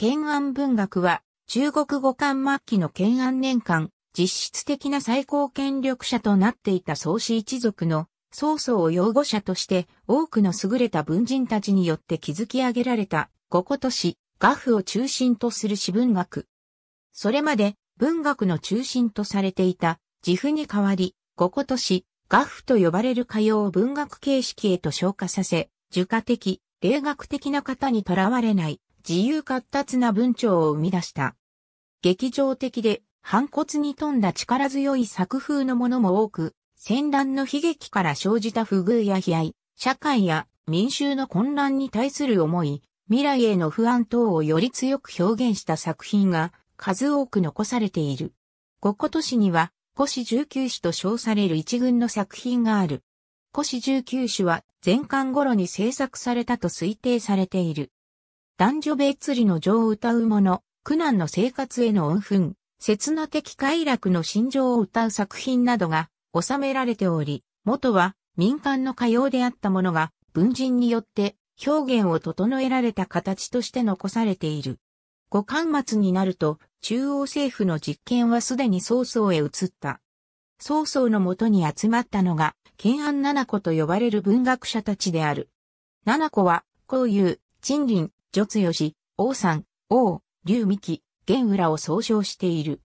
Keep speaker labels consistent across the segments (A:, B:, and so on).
A: 建安文学は、中国語間末期の建安年間、実質的な最高権力者となっていた宗氏一族の曹操を擁護者として多くの優れた文人たちによって築き上げられた五個都市、画府を中心とする私文学。それまで文学の中心とされていた自負に代わり、五個都市、画府と呼ばれる歌謡を文学形式へと昇華させ、儒家的、霊学的な方にとらわれない自由活達な文章を生み出した。劇場的で、反骨に富んだ力強い作風のものも多く、戦乱の悲劇から生じた不遇や悲哀、社会や民衆の混乱に対する思い、未来への不安等をより強く表現した作品が数多く残されている。こことしには、古市十九種と称される一群の作品がある。古市十九種は前巻頃に制作されたと推定されている。男女別離の情を歌う者、苦難の生活への恩憤、刹那的快楽の心情を歌う作品などが収められており、元は民間の歌謡であったものが文人によって表現を整えられた形として残されている。五巻末になると中央政府の実権はすでに曹操へ移った。曹操のもとに集まったのが、懸案七子と呼ばれる文学者たちである。七子は、こういう、賃金、女よし、王さん、王、劉美紀、玄浦を総称している。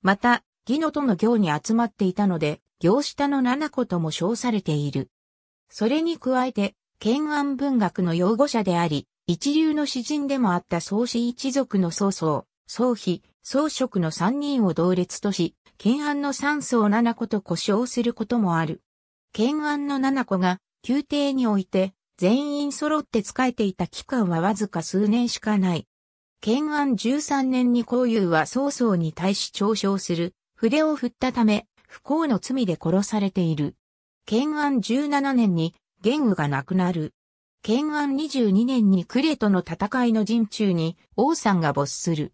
A: また、義のとの行に集まっていたので、行下の七子とも称されている。それに加えて、懸安文学の擁護者であり、一流の詩人でもあった宗氏一族の曹操、宗妃、宗職の三人を同列とし、懸安の三宗七子と呼称することもある。懸安の七子が、宮廷において、全員揃って仕えていた期間はわずか数年しかない。建安13年に公友は曹操に対し嘲笑する、筆を振ったため、不幸の罪で殺されている。建安17年に玄武が亡くなる。建安22年に呉との戦いの陣中に王さんが没する。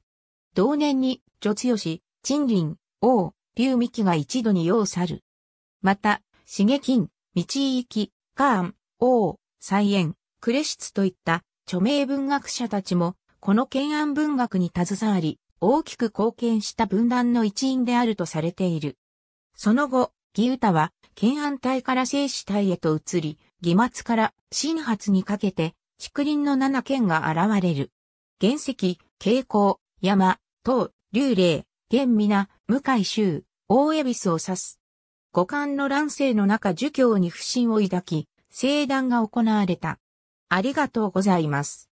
A: 同年に、女吉、陳林、王、劉美紀が一度に世去る。また、茂金、道行、カーン、王、再園、クレシツといった著名文学者たちも、この懸案文学に携わり、大きく貢献した文断の一員であるとされている。その後、義歌は、懸案体から静止体へと移り、義末から新発にかけて、竹林の七県が現れる。原石、蛍光、山、塔、流霊、玄皆、向井州、大恵比寿を指す。五感の乱世の中儒教に不信を抱き、盛断が行われた。ありがとうございます。